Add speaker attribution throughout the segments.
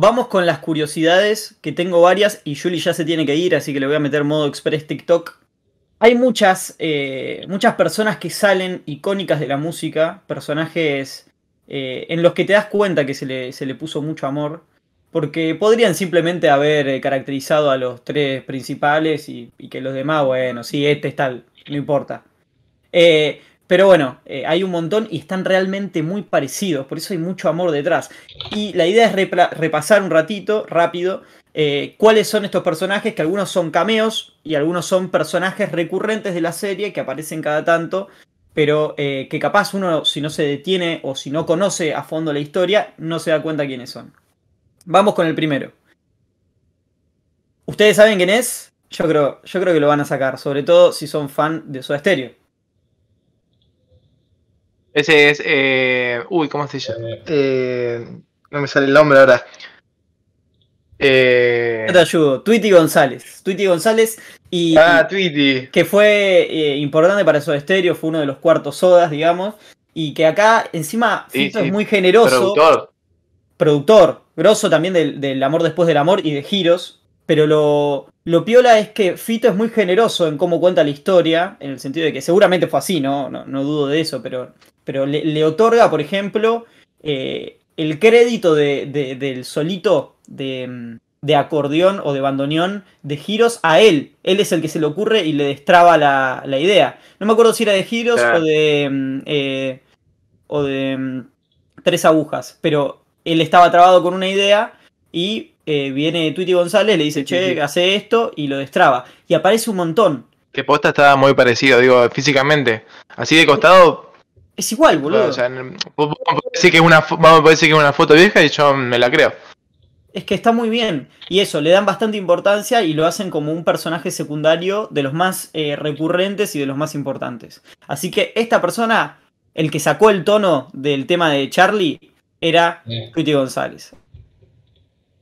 Speaker 1: vamos con las curiosidades, que tengo varias y Julie ya se tiene que ir, así que le voy a meter modo express TikTok. Hay muchas, eh, muchas personas que salen icónicas de la música, personajes eh, en los que te das cuenta que se le, puso mucho amor, porque podrían simplemente haber eh, caracterizado a los tres principales y, y que los demás, bueno, sí, este es tal, no importa. Eh, pero bueno, eh, hay un montón y están realmente muy parecidos, por eso hay mucho amor detrás. Y la idea es repasar un ratito, rápido, eh, cuáles son estos personajes, que algunos son cameos y algunos son personajes recurrentes de la serie que aparecen cada tanto, pero eh, que capaz uno si no se detiene o si no conoce a fondo la historia, no se da cuenta quiénes son. Vamos con el primero. ¿Ustedes saben quién es? Yo creo, yo creo que lo van a sacar, sobre todo si son fan de su Stereo. Ese es. Eh, uy, ¿cómo se llama? Eh, eh, no me sale el nombre ahora. Eh... Yo te ayudo. Tweety González. Tweety González. Y, ah, Tweety. Que fue importante para de Stereo, fue uno de los cuartos sodas, digamos. Y que acá, encima, Fito es muy generoso. Productor. Productor. Grosso también del, amor después del amor y de giros. Pero lo, lo piola es que Fito es muy generoso en cómo cuenta la historia, en el sentido de que seguramente fue así, No, no dudo de eso, pero pero le, otorga, por ejemplo, eh, el crédito del solito mm, de, acordeón o de bandoneón de giros a él. Él es el que se le ocurre y le destraba la, idea. No me acuerdo si era de giros o de. Mm, eh, o de mm, tres agujas, pero él estaba trabado con una idea y eh, viene Tweety González, le dice, che, hace esto y lo destraba. Y aparece un montón. Que posta estaba muy parecido, digo, físicamente. Así de costado es igual, boludo. que vamos a decir que es una foto vieja y yo me la creo. Es que está muy bien. Y eso, le dan bastante importancia y lo hacen como un personaje secundario de los más eh, recurrentes y de los más importantes. Así que esta persona, el que sacó el tono del tema de Charlie, era Tweety González.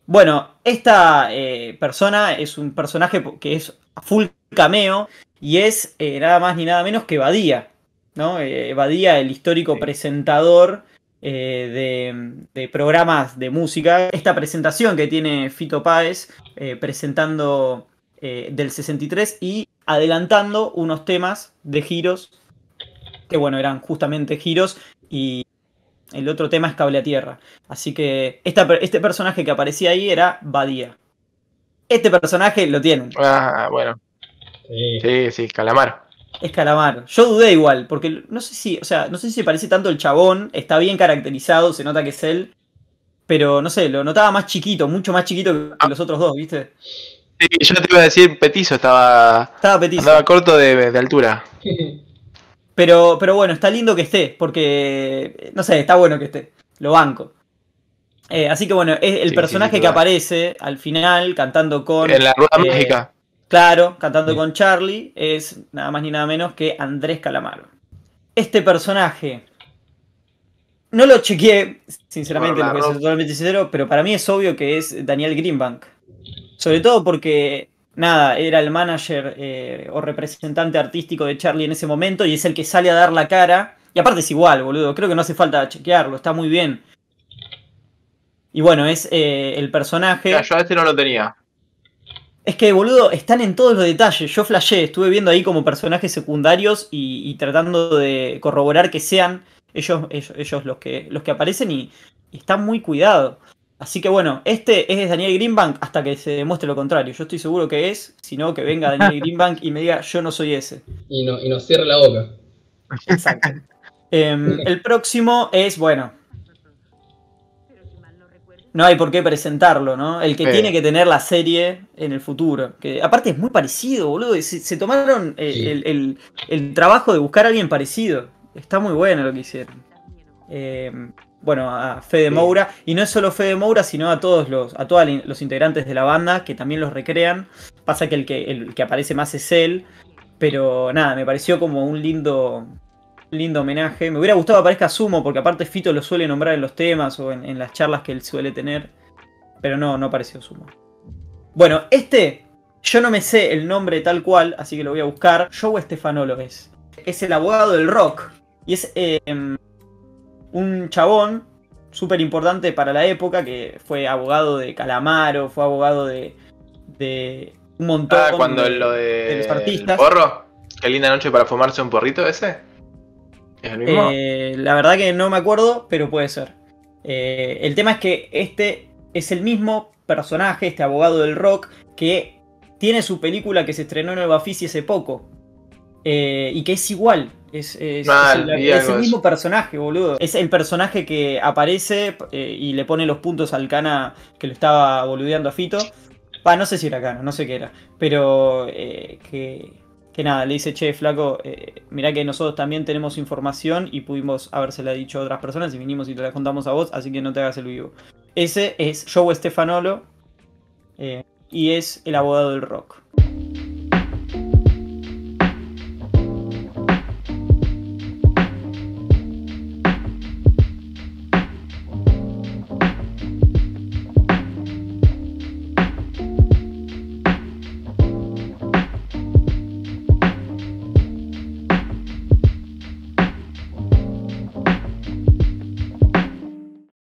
Speaker 1: Bueno, esta eh, persona es un personaje que es full cameo y es eh, nada más ni nada menos que Badía, ¿no? Badía, eh, el histórico presentador eh, de, programas de música. Esta presentación que tiene Fito Páez eh, presentando del 63 y adelantando unos temas de giros, que bueno, eran justamente giros y... El otro tema es Cable a Tierra. Así que este personaje que aparecía ahí era Badía. Este personaje lo tiene Ah, bueno. Sí, sí, sí Calamar. Es calamar. Yo dudé igual, porque no sé si, o sea, no sé si se parece tanto el chabón, está bien caracterizado, se nota que es él, pero no sé, lo notaba más chiquito, mucho más chiquito que ah. los otros dos, ¿viste? Sí, yo te iba a decir petizo, estaba. Estaba petizo. Estaba corto de, altura. pero, pero bueno, está lindo que esté, porque, no sé, está bueno que esté, lo banco. Eh, así que bueno, es el personaje que aparece al final cantando con... En la rueda eh, mágica. Claro, cantando con Charlie es nada más ni nada menos que Andrés Calamaro. Este personaje, no lo chequeé, sinceramente, porque soy totalmente sincero, pero para mí es obvio que es Daniel Greenbank. Sobre todo porque, nada, era el manager eh, o representante artístico de Charlie en ese momento y es el que sale a dar la cara. Y aparte es igual, boludo, creo que no hace falta chequearlo, está muy bien. Y bueno, es eh, el personaje. Ya, yo este no lo tenía. Es que, boludo, están en todos los detalles. Yo flashé, estuve viendo ahí como personajes secundarios y, tratando de corroborar que sean ellos, ellos, los, que, los que aparecen y, están muy cuidados. Así que bueno, este es Daniel Greenbank hasta que se demuestre lo contrario. Yo estoy seguro que es, sino que venga Daniel Greenbank y me diga yo no soy ese. Y, no, y nos cierra la boca. Exacto. Em, el próximo es, bueno, no hay por qué presentarlo, ¿no? El que tiene que tener la serie en el futuro. Que aparte es muy parecido, boludo. Se, tomaron eh, el, trabajo de buscar a alguien parecido. Está muy bueno lo que hicieron. Eh, bueno, a Fede de Moura. Y no es solo de Moura, sino a todos los, a todos los integrantes de la banda que también los recrean. Pasa que el que, el que aparece más es él. Pero nada, me pareció como un lindo, Lindo homenaje. Me hubiera gustado que aparezca Sumo, porque aparte Fito lo suele nombrar en los temas o en, las charlas que él suele tener. Pero no, no apareció Sumo. Bueno, este, yo no me sé el nombre tal cual, así que lo voy a buscar. Joe Estefanolo es. Es el abogado del rock. Y es em, un chabón súper importante para la época, que fue abogado de Calamaro, fue abogado de, un montón ah, cuando de, lo de, los artistas. porro? ¿Qué linda noche para fumarse un porrito ese? Eh, la verdad que no me acuerdo, pero puede ser. Eh, el tema es que este es el mismo personaje, este abogado del rock, que tiene su película que se estrenó en el Bafisi hace poco. Eh, y que es igual. Es, el, mismo personaje, boludo. Es el personaje que aparece y le pone los puntos al cana que lo estaba boludeando a Fito. no sé si era cana, no sé qué era. Pero que que nada, le dice, che, flaco, eh, mirá que nosotros también tenemos información y pudimos habérsela dicho a otras personas y vinimos y te la contamos a vos, así que no te hagas el vivo. Ese es Joe Stefanolo eh, y es el abogado del rock.